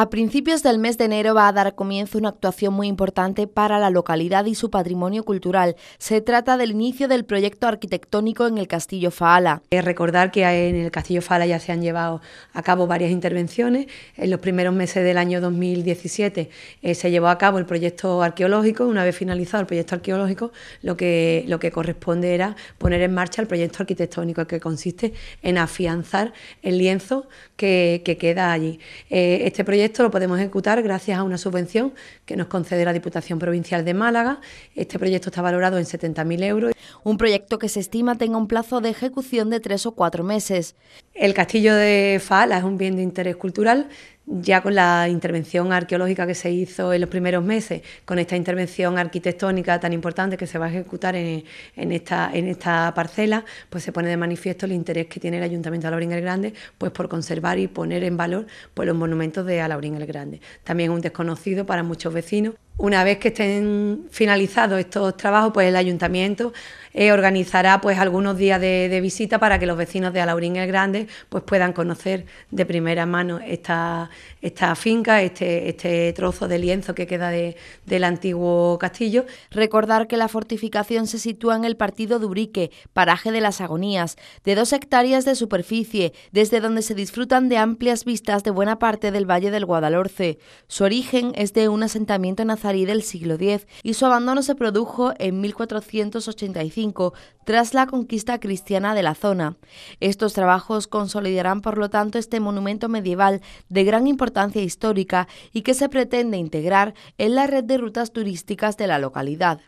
A principios del mes de enero va a dar comienzo una actuación muy importante para la localidad y su patrimonio cultural. Se trata del inicio del proyecto arquitectónico en el Castillo Faala. recordar que en el Castillo Faala ya se han llevado a cabo varias intervenciones. En los primeros meses del año 2017 eh, se llevó a cabo el proyecto arqueológico. Una vez finalizado el proyecto arqueológico, lo que, lo que corresponde era poner en marcha el proyecto arquitectónico, que consiste en afianzar el lienzo que, queda allí. Eh, este proyecto ...esto lo podemos ejecutar gracias a una subvención que nos concede la Diputación Provincial de Málaga. Este proyecto está valorado en 70.000 euros. Un proyecto que se estima tenga un plazo de ejecución de tres o cuatro meses. El castillo de Fala es un bien de interés cultural ya con la intervención arqueológica que se hizo en los primeros meses, con esta intervención arquitectónica tan importante que se va a ejecutar en, esta, parcela, pues se pone de manifiesto el interés que tiene el Ayuntamiento de Laurín el Grande pues por conservar y poner en valor pues, los monumentos de Alaurín el Grande. También un desconocido para muchos vecinos. Una vez que estén finalizados estos trabajos, pues el ayuntamiento eh, organizará pues algunos días de, visita para que los vecinos de Alaurín el Grande pues puedan conocer de primera mano esta, esta finca, este, este trozo de lienzo que queda del antiguo castillo. Recordar que la fortificación se sitúa en el partido de Urique, paraje de las Agonías, de dos hectáreas de superficie, desde donde se disfrutan de amplias vistas de buena parte del valle del Guadalhorce. Su origen es de un asentamiento nacional del siglo X y su abandono se produjo en 1485 tras la conquista cristiana de la zona. Estos trabajos consolidarán por lo tanto este monumento medieval de gran importancia histórica y que se pretende integrar en la red de rutas turísticas de la localidad.